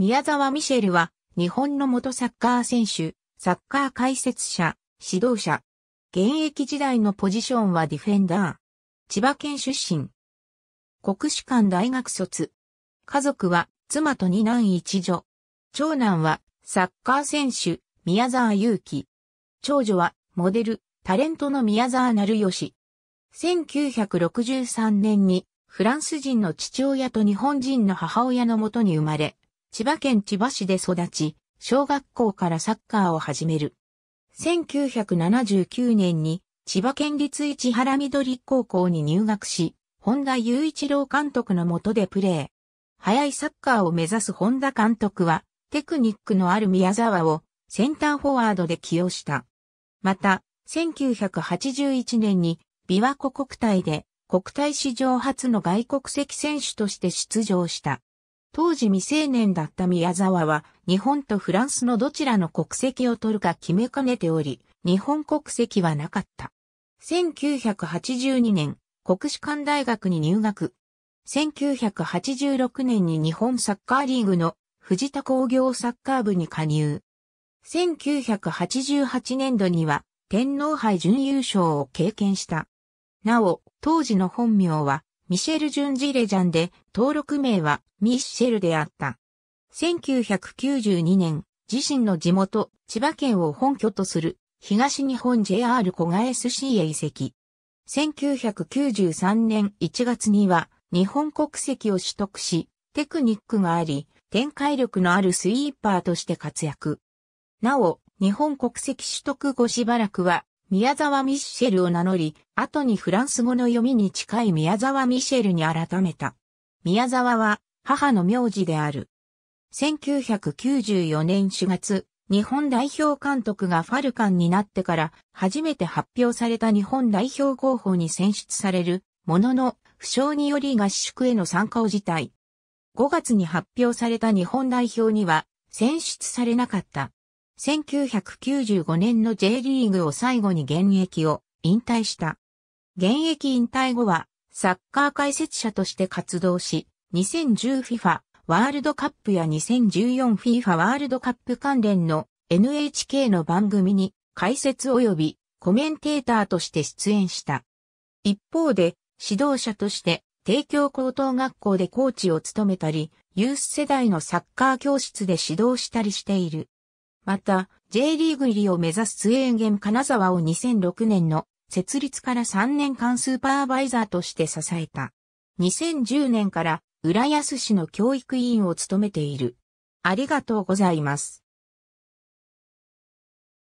宮沢ミシェルは、日本の元サッカー選手、サッカー解説者、指導者。現役時代のポジションはディフェンダー。千葉県出身。国士舘大学卒。家族は、妻と二男一女。長男は、サッカー選手、宮沢祐希。長女は、モデル、タレントの宮沢成義。1963年に、フランス人の父親と日本人の母親のもとに生まれ、千葉県千葉市で育ち、小学校からサッカーを始める。1979年に千葉県立市原緑高校に入学し、本田雄一郎監督の下でプレー。早いサッカーを目指す本田監督は、テクニックのある宮沢をセンターフォワードで起用した。また、1981年に琵琶湖国体で国体史上初の外国籍選手として出場した。当時未成年だった宮沢は、日本とフランスのどちらの国籍を取るか決めかねており、日本国籍はなかった。1982年、国士舘大学に入学。1986年に日本サッカーリーグの藤田工業サッカー部に加入。1988年度には天皇杯準優勝を経験した。なお、当時の本名はミシェル・ジュンジ・レジャンで、登録名はミッシェルであった。1992年、自身の地元、千葉県を本拠とする、東日本 JR 小賀 SC へ移籍。1993年1月には、日本国籍を取得し、テクニックがあり、展開力のあるスイーパーとして活躍。なお、日本国籍取得後しばらくは、宮沢ミッシェルを名乗り、後にフランス語の読みに近い宮沢ミシェルに改めた。宮沢は母の名字である。1994年4月、日本代表監督がファルカンになってから初めて発表された日本代表候補に選出されるものの、負傷により合宿への参加を辞退。5月に発表された日本代表には選出されなかった。1995年の J リーグを最後に現役を引退した。現役引退後は、サッカー解説者として活動し、2010FIFA ワールドカップや 2014FIFA ワールドカップ関連の NHK の番組に解説及びコメンテーターとして出演した。一方で、指導者として提供高等学校でコーチを務めたり、ユース世代のサッカー教室で指導したりしている。また、J リーグ入りを目指すツエーゲン金沢を2006年の設立から3年間スーパーバイザーとして支えた。2010年から浦安市の教育委員を務めている。ありがとうございます。